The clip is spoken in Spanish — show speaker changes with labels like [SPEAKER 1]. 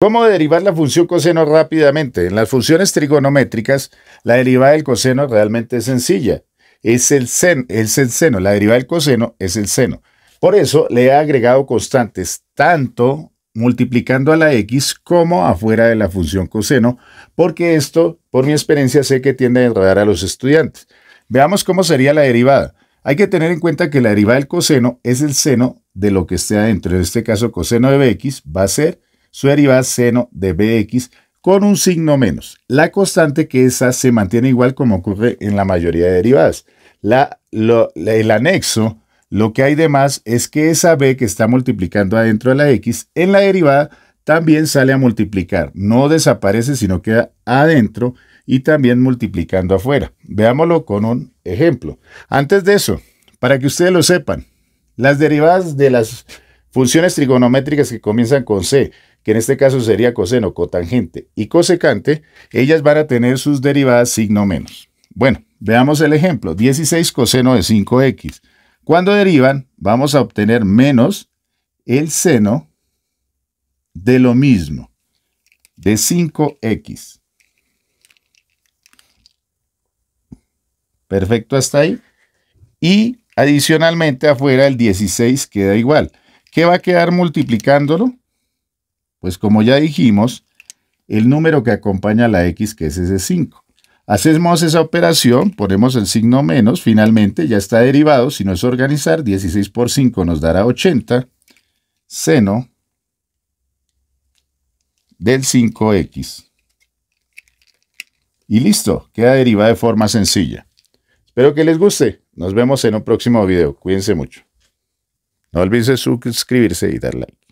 [SPEAKER 1] ¿Cómo derivar la función coseno rápidamente? En las funciones trigonométricas, la derivada del coseno realmente es sencilla. Es el, seno, la derivada del coseno es el seno. Por eso le he agregado constantes, tanto multiplicando a la x como afuera de la función coseno, porque esto, por mi experiencia, sé que tiende a enredar a los estudiantes. Veamos cómo sería la derivada. Hay que tener en cuenta que la derivada del coseno es el seno de lo que esté adentro. En este caso, coseno de bx va a ser su derivada seno de bx con un signo menos. La constante que esa se mantiene igual como ocurre en la mayoría de derivadas. La, el anexo, lo que hay de más es que esa b que está multiplicando adentro de la x en la derivada también sale a multiplicar. No desaparece, sino queda adentro y también multiplicando afuera. Veámoslo con un ejemplo. Antes de eso, para que ustedes lo sepan, las derivadas de las Funciones trigonométricas que comienzan con C, que en este caso sería coseno, cotangente y cosecante, ellas van a tener sus derivadas signo menos. Bueno, veamos el ejemplo, 16 coseno de 5x. Cuando derivan, vamos a obtener menos el seno de lo mismo, de 5x. Perfecto hasta ahí. Y adicionalmente afuera el 16 queda igual. ¿Qué va a quedar multiplicándolo? Pues como ya dijimos, el número que acompaña a la x, que es ese 5. Hacemos esa operación, ponemos el signo menos, finalmente ya está derivado, si no es organizar, 16 por 5 nos dará 80, seno del 5x. Y listo, queda derivada de forma sencilla. Espero que les guste. Nos vemos en un próximo video. Cuídense mucho. No olvides suscribirse y dar like.